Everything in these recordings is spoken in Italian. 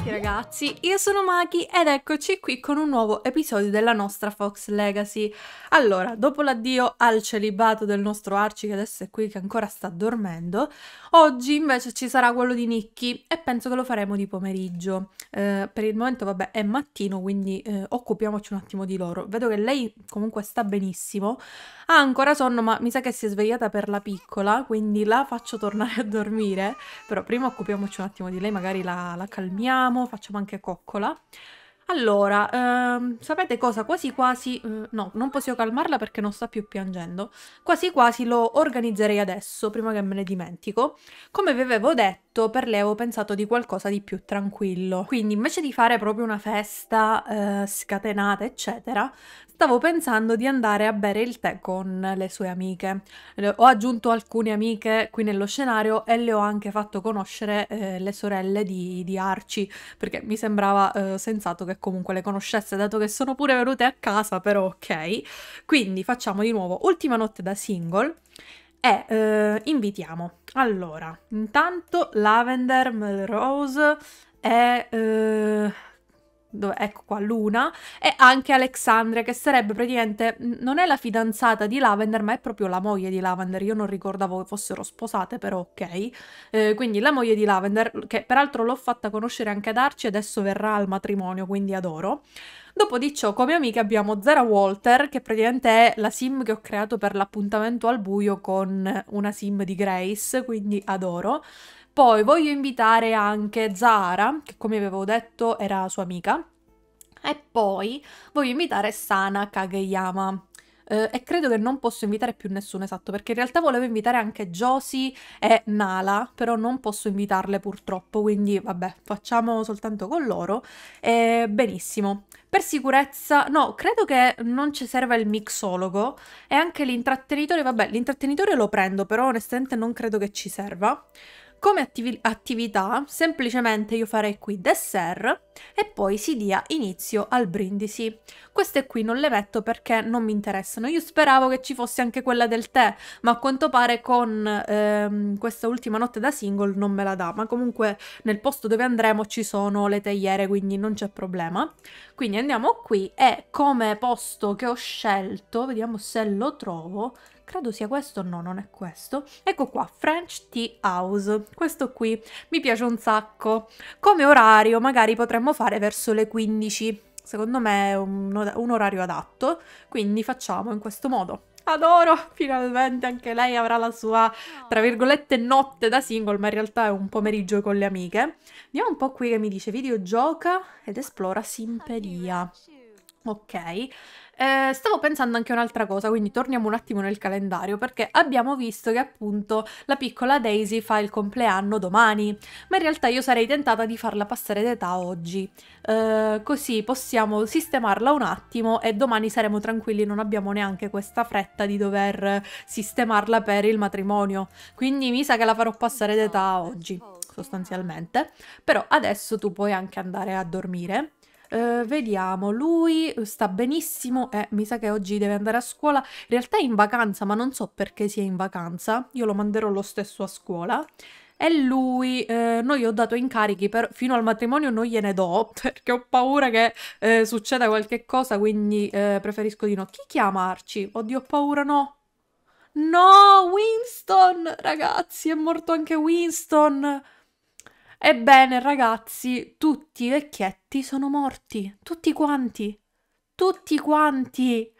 tutti ragazzi, io sono Maki ed eccoci qui con un nuovo episodio della nostra Fox Legacy. Allora, dopo l'addio al celibato del nostro Arci che adesso è qui che ancora sta dormendo, oggi invece ci sarà quello di Nicky e penso che lo faremo di pomeriggio. Eh, per il momento vabbè è mattino quindi eh, occupiamoci un attimo di loro. Vedo che lei comunque sta benissimo, ha ancora sonno ma mi sa che si è svegliata per la piccola quindi la faccio tornare a dormire, però prima occupiamoci un attimo di lei, magari la, la calmiamo facciamo, anche coccola. Allora, ehm, sapete cosa? Quasi quasi... Eh, no, non posso calmarla perché non sta più piangendo. Quasi quasi lo organizzerei adesso, prima che me ne dimentico. Come vi avevo detto, per lei avevo pensato di qualcosa di più tranquillo. Quindi invece di fare proprio una festa eh, scatenata, eccetera, stavo pensando di andare a bere il tè con le sue amiche. Ho aggiunto alcune amiche qui nello scenario e le ho anche fatto conoscere eh, le sorelle di, di Arci, perché mi sembrava eh, sensato che comunque le conoscesse, dato che sono pure venute a casa, però ok. Quindi facciamo di nuovo ultima notte da single e eh, invitiamo. Allora, intanto Lavender, Melrose e... Eh, dove, ecco qua Luna, e anche Alexandria, che sarebbe praticamente, non è la fidanzata di Lavender, ma è proprio la moglie di Lavender. Io non ricordavo che fossero sposate, però ok. Eh, quindi la moglie di Lavender, che peraltro l'ho fatta conoscere anche ad Arci, adesso verrà al matrimonio, quindi adoro. Dopo di ciò, come amiche abbiamo Zara Walter, che praticamente è la sim che ho creato per l'appuntamento al buio con una sim di Grace, quindi adoro. Poi voglio invitare anche Zara, che come avevo detto era sua amica. E poi voglio invitare Sana Kageyama. Eh, e credo che non posso invitare più nessuno esatto, perché in realtà volevo invitare anche Josie e Nala, però non posso invitarle purtroppo, quindi vabbè, facciamo soltanto con loro. Eh, benissimo. Per sicurezza, no, credo che non ci serva il mixologo e anche l'intrattenitore, vabbè, l'intrattenitore lo prendo, però onestamente non credo che ci serva. Come attivi- attività, semplicemente io farei qui dessert e poi si dia inizio al brindisi. Queste qui non le metto perché non mi interessano. Io speravo che ci fosse anche quella del tè, ma a quanto pare con ehm, questa ultima notte da single non me la dà. Ma comunque nel posto dove andremo ci sono le teiere, quindi non c'è problema. Quindi andiamo qui e come posto che ho scelto, vediamo se lo trovo, credo sia questo, no non è questo, ecco qua, French Tea House, questo qui, mi piace un sacco, come orario magari potremmo fare verso le 15, secondo me è un, un orario adatto, quindi facciamo in questo modo. Adoro, finalmente anche lei avrà la sua, tra virgolette, notte da single, ma in realtà è un pomeriggio con le amiche. Vediamo un po' qui che mi dice videogioca ed esplora Simperia. Ok, eh, stavo pensando anche un'altra cosa, quindi torniamo un attimo nel calendario perché abbiamo visto che appunto la piccola Daisy fa il compleanno domani, ma in realtà io sarei tentata di farla passare d'età oggi, eh, così possiamo sistemarla un attimo e domani saremo tranquilli, non abbiamo neanche questa fretta di dover sistemarla per il matrimonio, quindi mi sa che la farò passare d'età oggi sostanzialmente, però adesso tu puoi anche andare a dormire eh, vediamo, lui eh, sta benissimo, eh, mi sa che oggi deve andare a scuola, in realtà è in vacanza, ma non so perché sia in vacanza, io lo manderò lo stesso a scuola. E lui, eh, noi ho dato incarichi, per, fino al matrimonio non gliene do, perché ho paura che eh, succeda qualche cosa, quindi eh, preferisco di no. Chi chiamarci? Oddio, ho paura, no. No, Winston! Ragazzi, è morto anche Winston! Ebbene, ragazzi, tutti i vecchietti sono morti, tutti quanti, tutti quanti.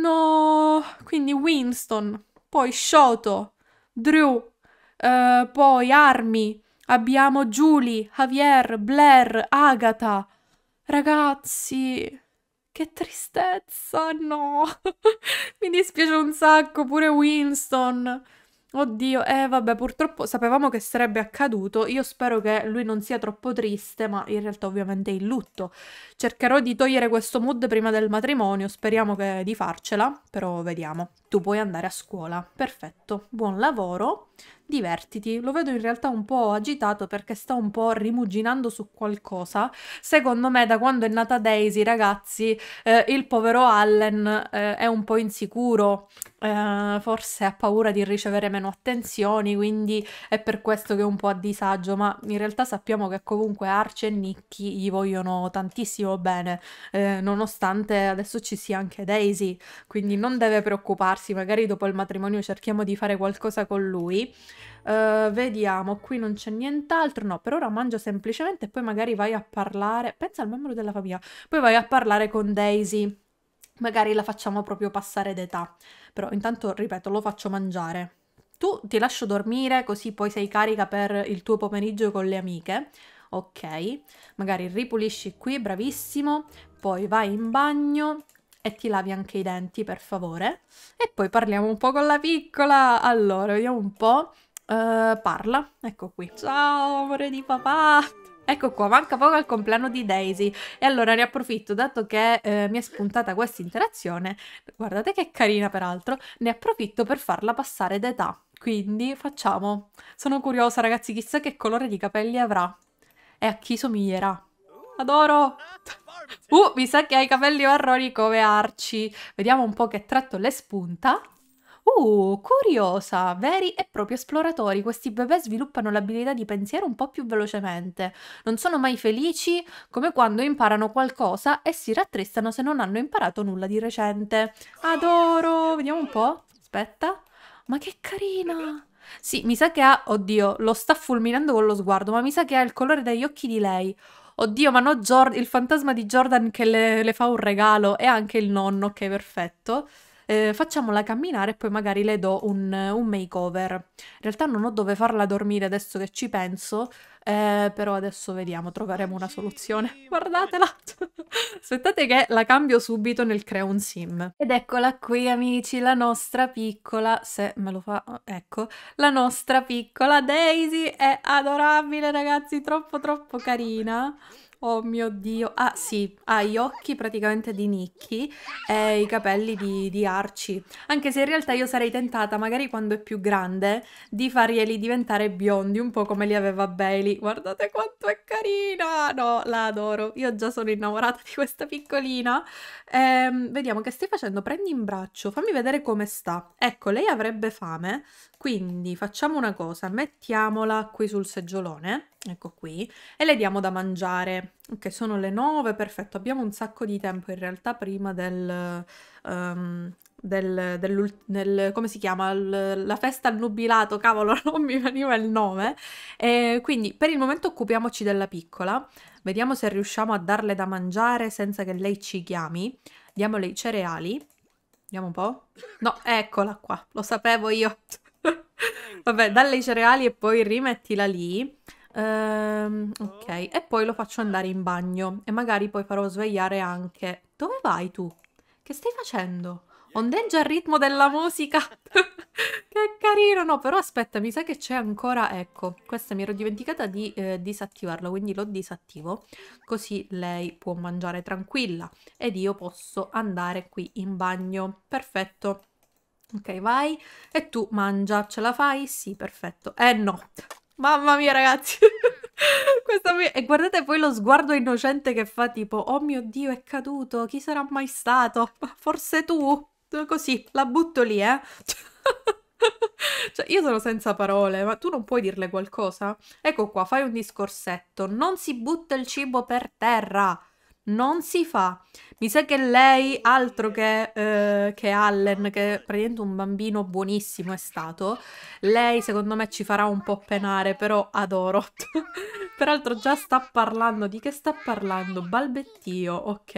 No, quindi Winston, poi Shoto, Drew, eh, poi Army, abbiamo Julie, Javier, Blair, Agatha. Ragazzi, che tristezza, no. Mi dispiace un sacco, pure Winston. Oddio, eh vabbè, purtroppo sapevamo che sarebbe accaduto. Io spero che lui non sia troppo triste, ma in realtà ovviamente è in lutto. Cercherò di togliere questo mood prima del matrimonio, speriamo che di farcela, però vediamo tu puoi andare a scuola. Perfetto, buon lavoro, divertiti. Lo vedo in realtà un po' agitato perché sta un po' rimuginando su qualcosa. Secondo me, da quando è nata Daisy, ragazzi, eh, il povero Allen eh, è un po' insicuro. Eh, forse ha paura di ricevere meno attenzioni, quindi è per questo che è un po' a disagio. Ma in realtà sappiamo che comunque Arce e Nicky gli vogliono tantissimo bene, eh, nonostante adesso ci sia anche Daisy, quindi non deve preoccuparsi sposarsi, magari dopo il matrimonio cerchiamo di fare qualcosa con lui. Uh, vediamo, qui non c'è nient'altro, no, per ora mangio semplicemente e poi magari vai a parlare, pensa al membro della famiglia, poi vai a parlare con Daisy, magari la facciamo proprio passare d'età, però intanto, ripeto, lo faccio mangiare. Tu ti lascio dormire così poi sei carica per il tuo pomeriggio con le amiche, ok? Magari ripulisci qui, bravissimo, poi vai in bagno, e ti lavi anche i denti, per favore. E poi parliamo un po' con la piccola. Allora, vediamo un po'. Uh, parla, ecco qui. Ciao, amore di papà! Ecco qua, manca poco al compleanno di Daisy e allora ne approfitto, dato che eh, mi è spuntata questa interazione, guardate che carina peraltro, ne approfitto per farla passare d'età, quindi facciamo. Sono curiosa ragazzi, chissà che colore di capelli avrà e a chi somiglierà. Adoro! Uh, mi sa che ha i capelli marroni come Arci. Vediamo un po' che tratto le spunta. Uh, curiosa! Veri e propri esploratori, questi bebè sviluppano l'abilità di pensiero un po' più velocemente. Non sono mai felici come quando imparano qualcosa e si rattristano se non hanno imparato nulla di recente. Adoro! Vediamo un po'. Aspetta. Ma che carina! Sì, mi sa che ha... Oddio, lo sta fulminando con lo sguardo, ma mi sa che ha il colore degli occhi di lei. Oddio, ma no, Gior- il fantasma di Jordan che le, le fa un regalo e anche il nonno, ok, perfetto. Eh, facciamola camminare e poi magari le do un, un makeover. In realtà non ho dove farla dormire adesso che ci penso, eh, però adesso vediamo, troveremo una soluzione. Guardatela! Aspettate che la cambio subito nel creo un sim. Ed eccola qui amici, la nostra piccola, se me lo fa, ecco, la nostra piccola Daisy è adorabile ragazzi, troppo troppo carina. Oh mio Dio. Ah sì, ha gli occhi praticamente di Nicky e i capelli di, di Arci. Anche se in realtà io sarei tentata, magari quando è più grande, di farglieli diventare biondi, un po' come li aveva Bailey. Guardate quanto è carina! No, la adoro. Io già sono innamorata di questa piccolina. Ehm, vediamo che stai facendo. Prendi in braccio, fammi vedere come sta. Ecco, lei avrebbe fame, quindi facciamo una cosa. Mettiamola qui sul seggiolone Ecco qui, e le diamo da mangiare. Ok, sono le 9, perfetto, abbiamo un sacco di tempo in realtà prima del... Um, del, del, del, come si chiama il, la festa al nubilato, cavolo, non mi veniva il nome. E quindi per il momento occupiamoci della piccola, vediamo se riusciamo a darle da mangiare senza che lei ci chiami. Diamole i cereali. Vediamo un po'. No, eccola qua, lo sapevo io. Vabbè, dalle i cereali e poi rimettila lì. Ehm, ok, e poi lo faccio andare in bagno e magari poi farò svegliare anche... Dove vai tu? Che stai facendo? Ondeggia il ritmo della musica! che carino! No, però aspetta, mi sa che c'è ancora... Ecco, questa mi ero dimenticata di eh, disattivarla, quindi lo disattivo. Così lei può mangiare tranquilla ed io posso andare qui in bagno. Perfetto. Ok, vai. E tu mangia. Ce la fai? Sì, perfetto. Eh no! Mamma mia, ragazzi. mi... E guardate poi lo sguardo innocente che fa tipo, oh mio Dio, è caduto, chi sarà mai stato? Forse tu? Così, la butto lì, eh. cioè, io sono senza parole, ma tu non puoi dirle qualcosa? Ecco qua, fai un discorsetto. Non si butta il cibo per terra non si fa. Mi sa che lei, altro che, eh, che, Allen, che praticamente un bambino buonissimo è stato, lei secondo me ci farà un po' penare, però adoro. Peraltro già sta parlando, di che sta parlando? Balbettio, ok.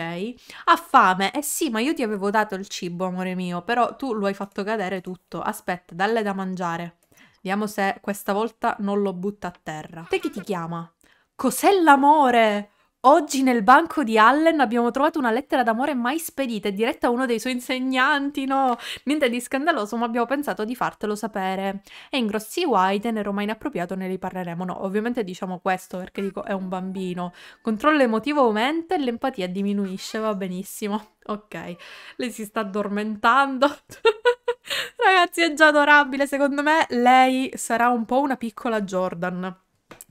Ha fame, eh sì, ma io ti avevo dato il cibo, amore mio, però tu lo hai fatto cadere tutto. Aspetta, dalle da mangiare. Vediamo se questa volta non lo butta a terra. Te chi ti chiama? Cos'è l'amore? Oggi nel banco di Allen abbiamo trovato una lettera d'amore mai spedita e diretta a uno dei suoi insegnanti, no? Niente di scandaloso, ma abbiamo pensato di fartelo sapere. È in grossi guai, tenero ma inappropriato, ne riparleremo. No, ovviamente diciamo questo perché dico è un bambino. Controllo emotivo aumenta e l'empatia diminuisce, va benissimo. Ok, lei si sta addormentando. Ragazzi, è già adorabile, secondo me lei sarà un po' una piccola Jordan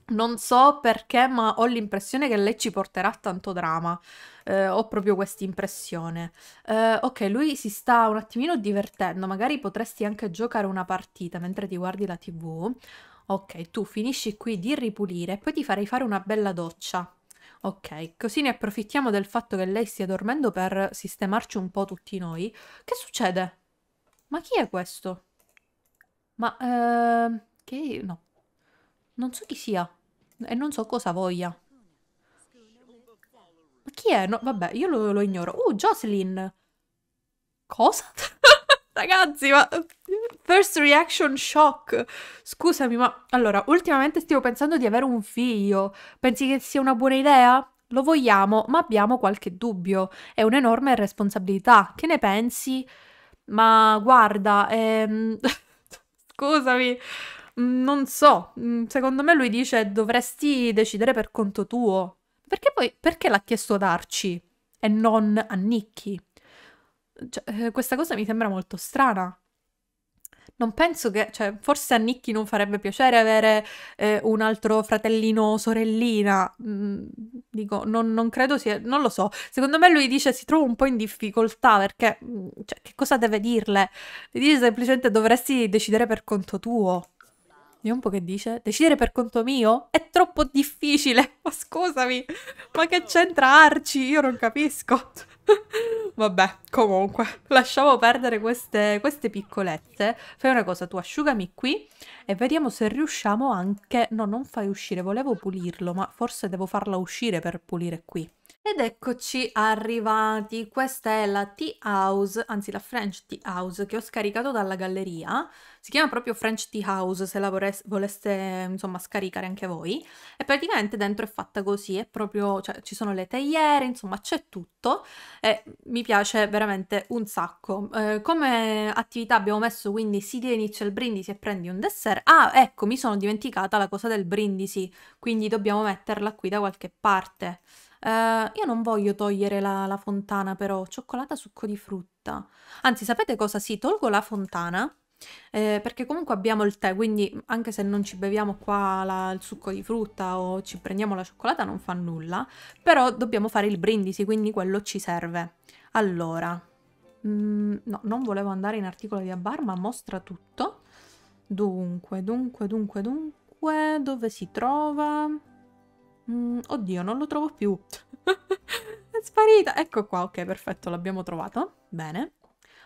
non so perché, ma ho l'impressione che lei ci porterà tanto drama. Eh, ho proprio questa impressione. Eh, ok, lui si sta un attimino divertendo, magari potresti anche giocare una partita mentre ti guardi la TV. Ok, tu finisci qui di ripulire e poi ti farei fare una bella doccia. Ok, così ne approfittiamo del fatto che lei stia dormendo per sistemarci un po' tutti noi. Che succede? Ma chi è questo? Ma, eh, che... no. Non so chi sia e non so cosa voglia. Ma chi è? No, vabbè, io lo, lo ignoro. Uh, Jocelyn! Cosa? Ragazzi, ma... First reaction shock. Scusami, ma... Allora, ultimamente stiamo pensando di avere un figlio. Pensi che sia una buona idea? Lo vogliamo, ma abbiamo qualche dubbio. È un'enorme responsabilità. Che ne pensi? Ma guarda, ehm... scusami. Mm, non so, mm, secondo me lui dice dovresti decidere per conto tuo. Perché poi, perché l'ha chiesto ad Arci e non a Nicky? Cioè, eh, questa cosa mi sembra molto strana. Non penso che, cioè, forse a Nicky non farebbe piacere avere eh, un altro fratellino o sorellina. Mm, dico, non, non, credo sia, non lo so. Secondo me lui dice si trova un po' in difficoltà perché, cioè, che cosa deve dirle? Le dice semplicemente dovresti decidere per conto tuo un po' che dice? Decidere per conto mio? È troppo difficile! Ma scusami, ma che c'entra Arci? Io non capisco. Vabbè, comunque, lasciamo perdere queste, queste, piccolette. Fai una cosa, tu asciugami qui e vediamo se riusciamo anche... No, non fai uscire, volevo pulirlo, ma forse devo farla uscire per pulire qui. Ed eccoci arrivati, questa è la Tea House, anzi la French Tea House che ho scaricato dalla galleria, si chiama proprio French Tea House se la voleste insomma scaricare anche voi e praticamente dentro è fatta così, è proprio, cioè ci sono le teiere, insomma c'è tutto e mi piace veramente un sacco. Eh, come attività abbiamo messo quindi si dia inizio al brindisi e prendi un dessert, ah ecco mi sono dimenticata la cosa del brindisi, quindi dobbiamo metterla qui da qualche parte. Eh, io non voglio togliere la, la fontana però, cioccolata, succo di frutta. Anzi, sapete cosa? Sì, tolgo la fontana, eh, perché comunque abbiamo il tè, quindi anche se non ci beviamo qua la, il succo di frutta o ci prendiamo la cioccolata non fa nulla, però dobbiamo fare il brindisi, quindi quello ci serve. Allora, mh, mm, no, non volevo andare in articolo di Abar, ma mostra tutto. Dunque, dunque, dunque, dunque, dove si trova? Mm, oddio, non lo trovo più. è sparita. Ecco qua, ok, perfetto, l'abbiamo trovato. Bene.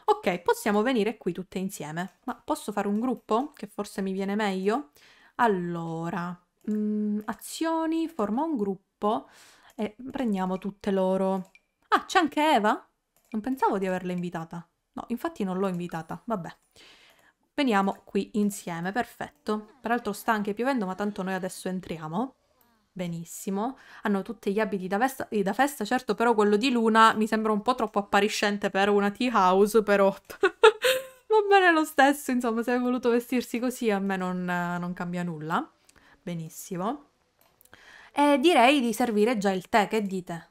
Ok, possiamo venire qui tutte insieme. Ma posso fare un gruppo? Che forse mi viene meglio? Allora, mm, azioni, forma un gruppo e prendiamo tutte loro. Ah, c'è anche Eva? Non pensavo di averla invitata. No, infatti non l'ho invitata, vabbè. Veniamo qui insieme, perfetto. Peraltro sta anche piovendo, ma tanto noi adesso entriamo benissimo, hanno tutti gli abiti da festa, eh, da festa certo, però quello di Luna mi sembra un po' troppo appariscente per una tea house, però... Va bene lo stesso, insomma, se hai voluto vestirsi così a me non, non cambia nulla. Benissimo. E direi di servire già il tè, che dite?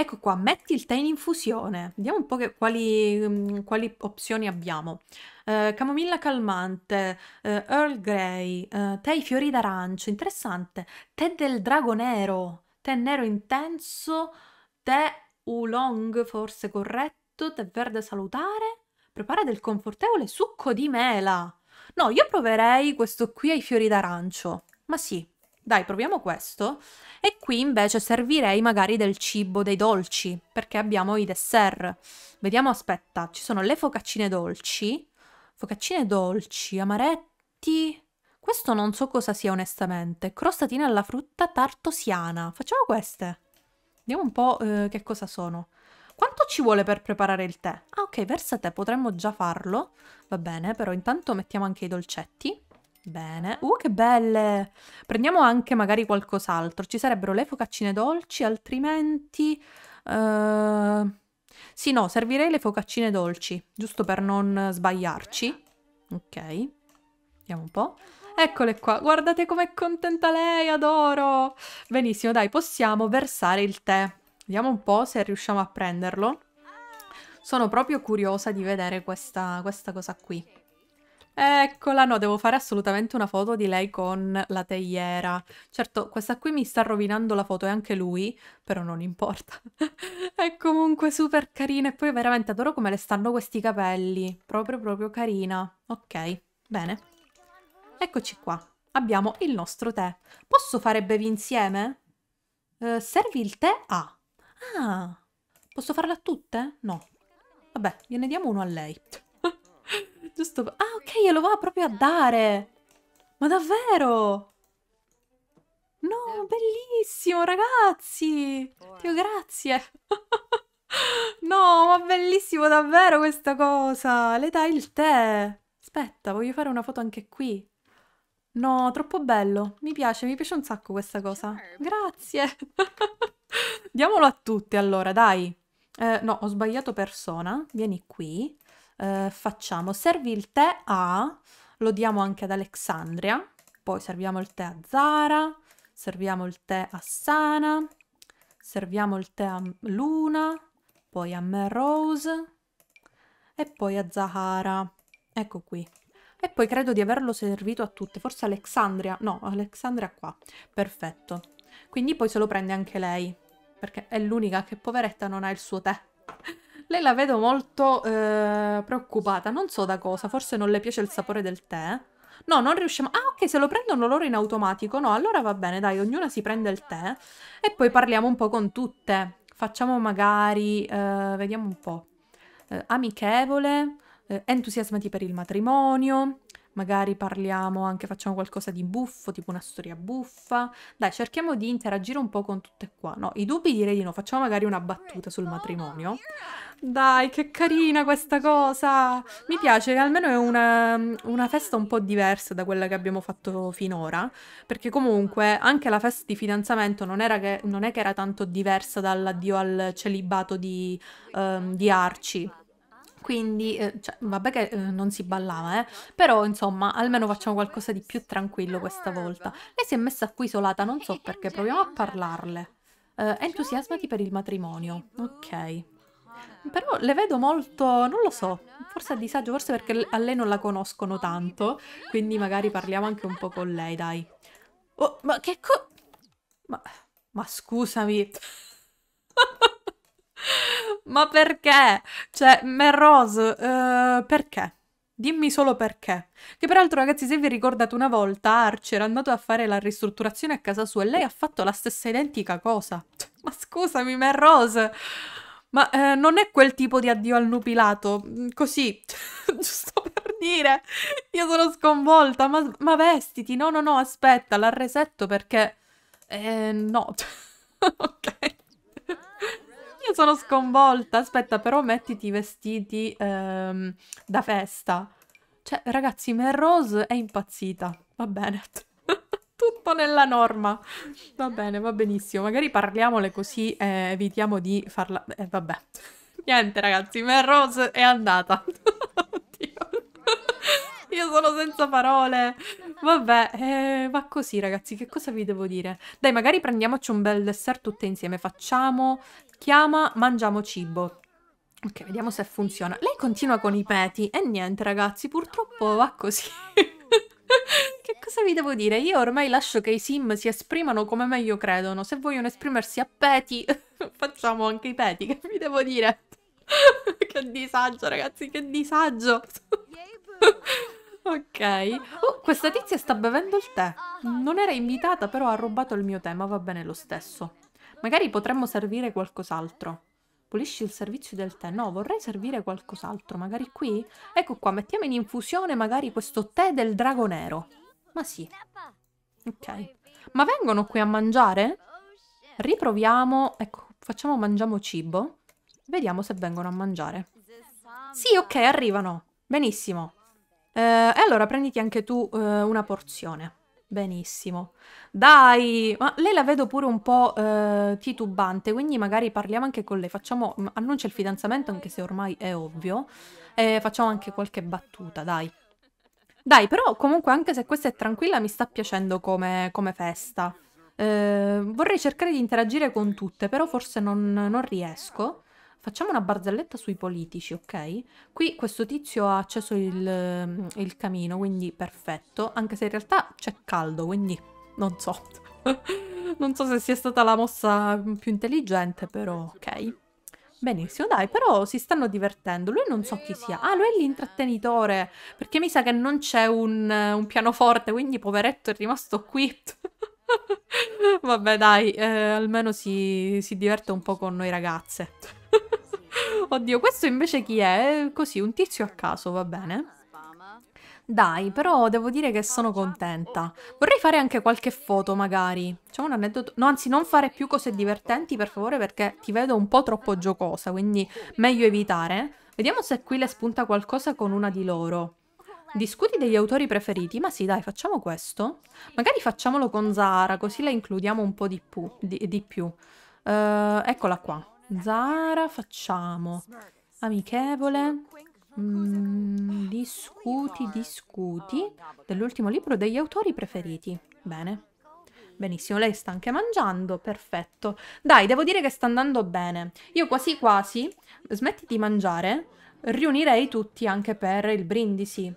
Ecco qua, metti il tè in infusione. Vediamo un po' che, quali, mm, quali, opzioni abbiamo. Eh, camomilla calmante, eh, Earl Grey, eh, tè ai fiori d'arancio, interessante. Tè del drago nero, tè nero intenso, tè oolong forse corretto, tè verde salutare. Prepara del confortevole succo di mela. No, io proverei questo qui ai fiori d'arancio. Ma sì, dai, proviamo questo. E qui invece servirei magari del cibo, dei dolci, perché abbiamo i dessert. Vediamo, aspetta, ci sono le focaccine dolci, focaccine dolci, amaretti... Questo non so cosa sia onestamente. Crostatine alla frutta tartosiana. Facciamo queste. Vediamo un po' eh, che cosa sono. Quanto ci vuole per preparare il tè? Ah ok, versa tè, potremmo già farlo. Va bene, però intanto mettiamo anche i dolcetti. Bene. Uh, che belle! Prendiamo anche magari qualcos'altro. Ci sarebbero le focaccine dolci, altrimenti... Uh... Sì, no, servirei le focaccine dolci, giusto per non sbagliarci. Ok. Vediamo un po'. Eccole qua, guardate com'è contenta lei, adoro! Benissimo, dai, possiamo versare il tè. Vediamo un po' se riusciamo a prenderlo. Sono proprio curiosa di vedere questa, questa cosa qui. Eccola, no, devo fare assolutamente una foto di lei con la teiera. Certo, questa qui mi sta rovinando la foto e anche lui, però non importa. È comunque super carina e poi veramente adoro come le stanno questi capelli. Proprio, proprio carina. Ok, bene. Eccoci qua. Abbiamo il nostro tè. Posso fare bevi insieme? Eh, servi il tè a... Ah, posso farla a tutte? No. Vabbè, gliene diamo uno a lei. Giusto... Ah, ok, glielo va proprio a dare! Ma davvero? No, bellissimo, ragazzi! Dio, grazie! no, ma bellissimo davvero questa cosa! Le dai il tè! Aspetta, voglio fare una foto anche qui. No, troppo bello. Mi piace, mi piace un sacco questa cosa. Grazie! Diamolo a tutti allora, dai! Eh, no, ho sbagliato persona. Vieni qui eh, facciamo servi il tè a, lo diamo anche ad Alexandria, poi serviamo il tè a Zara, serviamo il tè a Sana, serviamo il tè a Luna, poi a Melrose e poi a Zahara. Ecco qui. E poi credo di averlo servito a tutte, forse Alexandria, no, Alexandria qua, perfetto. Quindi poi se lo prende anche lei, perché è l'unica che poveretta non ha il suo tè. Lei la vedo molto eh, preoccupata, non so da cosa, forse non le piace il sapore del tè. No, non riusciamo... Ah, ok, se lo prendono loro in automatico, no, allora va bene, dai, ognuna si prende il tè e poi parliamo un po' con tutte. Facciamo magari, eh, vediamo un po', eh, amichevole, eh, entusiasmati per il matrimonio, magari parliamo anche, facciamo qualcosa di buffo, tipo una storia buffa. Dai, cerchiamo di interagire un po' con tutte qua, no? I dubbi direi di no, facciamo magari una battuta sul matrimonio. Dai, che carina questa cosa! Mi piace, almeno è una, una festa un po' diversa da quella che abbiamo fatto finora, perché comunque anche la festa di fidanzamento non, che, non è che era tanto diversa dall'addio al celibato di, um, di Arci quindi, eh, cioè, vabbè che eh, non si ballava, eh, però insomma, almeno facciamo qualcosa di più tranquillo questa volta. Lei si è messa qui isolata, non so perché, proviamo a parlarle. Eh, entusiasmati per il matrimonio, ok. Però le vedo molto, non lo so, forse a disagio, forse perché a lei non la conoscono tanto, quindi magari parliamo anche un po' con lei, dai. Oh, ma che co... Ma, ma scusami... Ma perché? Cioè, Merrose, uh, eh, perché? Dimmi solo perché. Che peraltro, ragazzi, se vi ricordate una volta, Arce era andato a fare la ristrutturazione a casa sua e lei ha fatto la stessa identica cosa. Ma scusami, Merrose! Ma eh, non è quel tipo di addio al nupilato? Mm, così, giusto per dire. Io sono sconvolta, ma, ma vestiti. No, no, no, aspetta, la resetto perché... Eh, no. ok. sono sconvolta. Aspetta, però mettiti i vestiti ehm, da festa. Cioè, ragazzi, Melrose è impazzita. Va bene. Tutto nella norma. Va bene, va benissimo. Magari parliamole così eh, evitiamo di farla... Eh, vabbè. Niente, ragazzi, Melrose è andata. Oddio. Io sono senza parole. Vabbè, eh, va così ragazzi, che cosa vi devo dire? Dai, magari prendiamoci un bel dessert tutte insieme, facciamo, chiama, mangiamo cibo. Ok, vediamo se funziona. Lei continua con i peti e niente ragazzi, purtroppo va così. che cosa vi devo dire? Io ormai lascio che i sim si esprimano come meglio credono. Se vogliono esprimersi a peti, facciamo anche i peti, che vi devo dire? che disagio ragazzi, che disagio! ok. Oh, questa tizia sta bevendo il tè. Non era invitata, però ha rubato il mio tè, ma va bene lo stesso. Magari potremmo servire qualcos'altro. Pulisci il servizio del tè. No, vorrei servire qualcos'altro. Magari qui? Ecco qua, mettiamo in infusione magari questo tè del drago nero. Ma sì. Ok. Ma vengono qui a mangiare? Riproviamo. Ecco, facciamo mangiamo cibo. Vediamo se vengono a mangiare. Sì, ok, arrivano. Benissimo. Eh, e allora prenditi anche tu eh, una porzione. Benissimo. Dai, ma lei la vedo pure un po' eh, titubante, quindi magari parliamo anche con lei, facciamo, mm, annuncia il fidanzamento anche se ormai è ovvio, e facciamo anche qualche battuta, dai. Dai, però comunque anche se questa è tranquilla mi sta piacendo come, come festa. Eh, vorrei cercare di interagire con tutte, però forse non, non riesco. Facciamo una barzelletta sui politici, ok? Qui questo tizio ha acceso il, mm, il camino, quindi perfetto. Anche se in realtà c'è caldo, quindi non so. non so se sia stata la mossa più intelligente, però ok. Benissimo, dai, però si stanno divertendo. Lui non so chi sia. Ah, lui è l'intrattenitore, perché mi sa che non c'è un, un pianoforte, quindi poveretto è rimasto qui. Vabbè, dai, eh, almeno si, si diverte un po' con noi ragazze. Oddio, questo invece chi è? Eh, così, un tizio a caso, va bene. Dai, però devo dire che sono contenta. Vorrei fare anche qualche foto, magari. C'è un aneddoto... No, anzi, non fare più cose divertenti, per favore, perché ti vedo un po' troppo giocosa, quindi meglio evitare. Vediamo se qui le spunta qualcosa con una di loro. Discuti degli autori preferiti? Ma sì, dai, facciamo questo. Magari facciamolo con Zara, così la includiamo un po' di, di, di più. Uh, eccola qua. Zara facciamo. Amichevole. Mm, discuti, discuti. Dell'ultimo libro degli autori preferiti. Bene. Benissimo, lei sta anche mangiando, perfetto. Dai, devo dire che sta andando bene. Io quasi quasi, smetti di mangiare, riunirei tutti anche per il brindisi.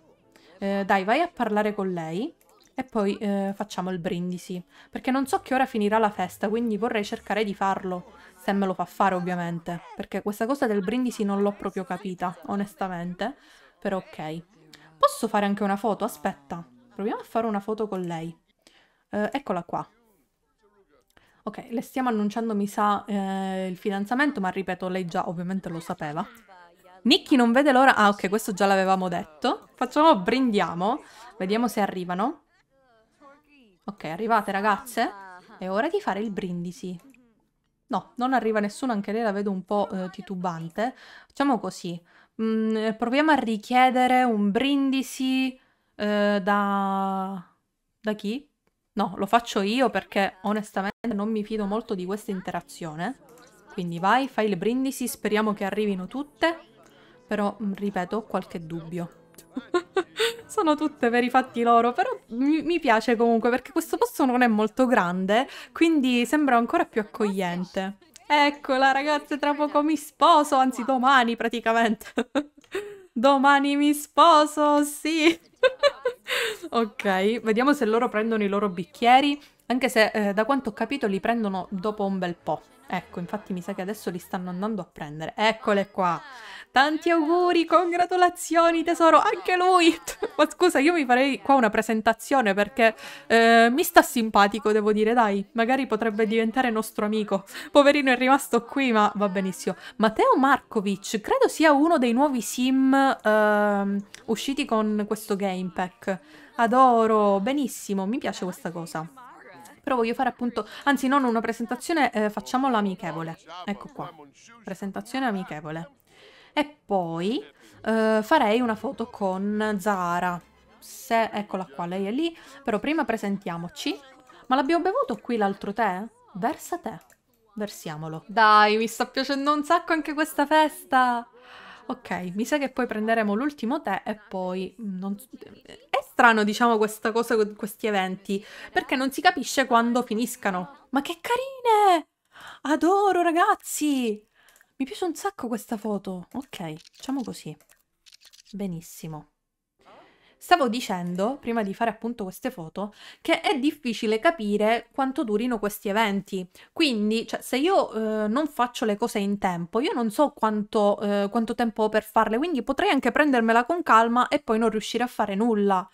Eh, dai, vai a parlare con lei e poi eh, facciamo il brindisi. Perché non so che ora finirà la festa, quindi vorrei cercare di farlo se me lo fa fare ovviamente, perché questa cosa del brindisi non l'ho proprio capita, onestamente, però ok. Posso fare anche una foto? Aspetta, proviamo a fare una foto con lei. Eh, eccola qua. Ok, le stiamo annunciando, mi sa, eh, il fidanzamento, ma ripeto, lei già ovviamente lo sapeva. Nicky non vede l'ora... Ah, ok, questo già l'avevamo detto. Facciamo, brindiamo, vediamo se arrivano. Ok, arrivate ragazze. È ora di fare il brindisi. No, non arriva nessuno, anche lei la vedo un po' eh, titubante. Facciamo così, mm, eh, proviamo a richiedere un brindisi eh, da... da chi? No, lo faccio io perché onestamente non mi fido molto di questa interazione. Quindi vai, fai il brindisi, speriamo che arrivino tutte, però mm, ripeto, ho qualche dubbio. sono tutte per i fatti loro, però mi, mi piace comunque perché questo posto non è molto grande, quindi sembra ancora più accogliente. Eccola ragazze, tra poco mi sposo, anzi domani praticamente. domani mi sposo, sì! ok, vediamo se loro prendono i loro bicchieri. Anche se eh, da quanto ho capito li prendono dopo un bel po'. Ecco, infatti mi sa che adesso li stanno andando a prendere. Eccole qua. Tanti auguri, congratulazioni tesoro, anche lui. Ma scusa, io mi farei qua una presentazione perché eh, mi sta simpatico, devo dire, dai. Magari potrebbe diventare nostro amico. Poverino è rimasto qui, ma va benissimo. Matteo Markovic, credo sia uno dei nuovi sim eh, usciti con questo game pack. Adoro, benissimo, mi piace questa cosa. Però voglio fare appunto, anzi non una presentazione, eh, facciamola amichevole. Ecco qua, presentazione amichevole. E poi eh, farei una foto con Zara. Se, eccola qua, lei è lì. Però prima presentiamoci. Ma l'abbiamo bevuto qui l'altro tè? Versa tè. Versiamolo. Dai, mi sta piacendo un sacco anche questa festa! Ok, mi sa che poi prenderemo l'ultimo tè e poi... Mm, non... È strano, diciamo, questa cosa con questi eventi, perché non si capisce quando finiscano. Ma che carine! Adoro, ragazzi! Mi piace un sacco questa foto. Ok, facciamo così. Benissimo. Stavo dicendo, prima di fare appunto queste foto, che è difficile capire quanto durino questi eventi. Quindi, cioè, se io eh, non faccio le cose in tempo, io non so quanto, eh, quanto tempo ho per farle, quindi potrei anche prendermela con calma e poi non riuscire a fare nulla.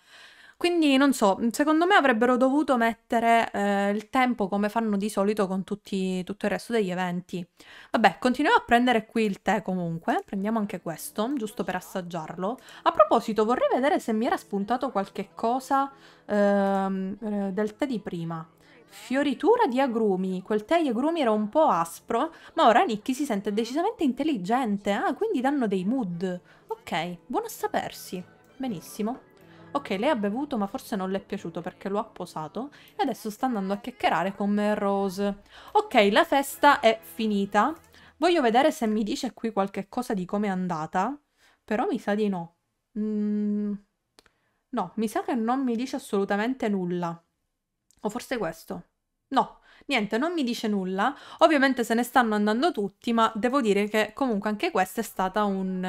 Quindi non so, mhmm, secondo me avrebbero dovuto mettere eh, il tempo come fanno di solito con tutti, tutto il resto degli eventi. Vabbè, continuiamo a prendere qui il tè comunque, prendiamo anche questo, giusto per assaggiarlo. A proposito, vorrei vedere se mi era spuntato qualche cosa ehm, eh, del tè di prima. Fioritura di agrumi. Quel tè di agrumi era un po' aspro, ma ora Nicky si sente decisamente intelligente. Ah, quindi danno dei mood. Ok, buono a sapersi. Benissimo. Ok, lei ha bevuto ma forse non le è piaciuto perché lo ha posato e adesso sta andando a chiacchierare con Rose. Ok, la festa è finita. Voglio vedere se mi dice qui qualche cosa di come è andata, però mi sa di no. Mm, no, mi sa che non mi dice assolutamente nulla. O forse questo. No, niente, non mi dice nulla. Ovviamente se ne stanno andando tutti, ma devo dire che comunque anche questa è stata un,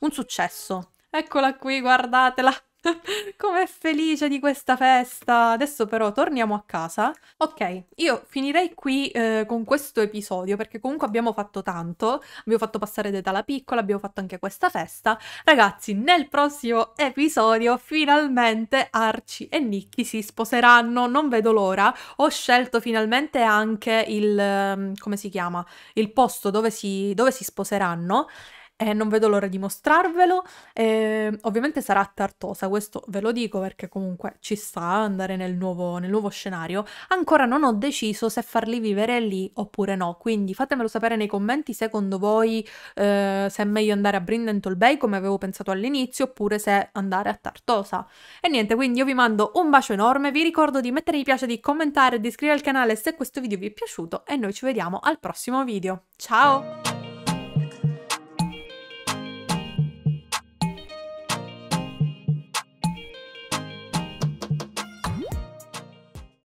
uh, un successo. Eccola qui, guardatela. Com'è felice di questa festa! Adesso però torniamo a casa. Ok, io finirei qui eh, con questo episodio perché comunque abbiamo fatto tanto. Abbiamo fatto passare d'età la piccola, abbiamo fatto anche questa festa. Ragazzi, nel prossimo episodio finalmente Arci e Nicky si sposeranno, non vedo l'ora. Ho scelto finalmente anche il... Ehm, come si chiama? Il posto dove si, dove si sposeranno e eh, non vedo l'ora di mostrarvelo. Eh, ovviamente sarà a tartosa, questo ve lo dico perché comunque ci sta andare nel nuovo, nel nuovo scenario. Ancora non ho deciso se farli vivere lì oppure no, quindi fatemelo sapere nei commenti secondo voi eh, se è meglio andare a Brindental Bay come avevo pensato all'inizio oppure se andare a Tartosa. E niente, quindi io vi mando un bacio enorme, vi ricordo di mettere mi piace, di commentare, di iscrivervi al canale se questo video vi è piaciuto e noi ci vediamo al prossimo video. Ciao!